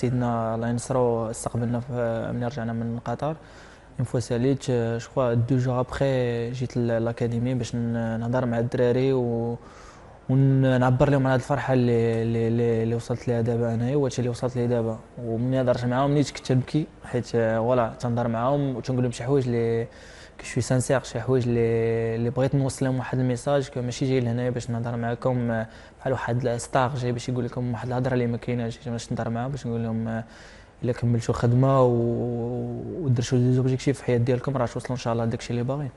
سيدنا الله ينصرو استقبلنا من رجعنا من قطر اون فوا ساليت جو كخوا دو جوغ ابخي جيت لاكاديمي باش نهضر مع الدراري و ونعبر لهم على هذه الفرحه اللي اللي, اللي وصلت لها دابا انايا وهادشي اللي وصلت ليه دابا ومني هضرت معاهم نيت كنت نبكي حيت فوالا تنهضر معاهم وتنقول لهم شي حوايج اللي كشوي سانسير شي حوايج اللي اللي بغيت نوصل لهم واحد الميساج ماشي جاي لهنايا باش نهضر معاكم آه، بحال واحد ستار جاي باش يقول لكم واحد الهضره اللي ما كايناش باش نهضر معاهم باش نقول لهم آه، الا كملتوا خدمه ودرتوا لي زوبجيكتيف في الحياه ديالكم راه توصلوا ان شاء الله لداكشي اللي باغيين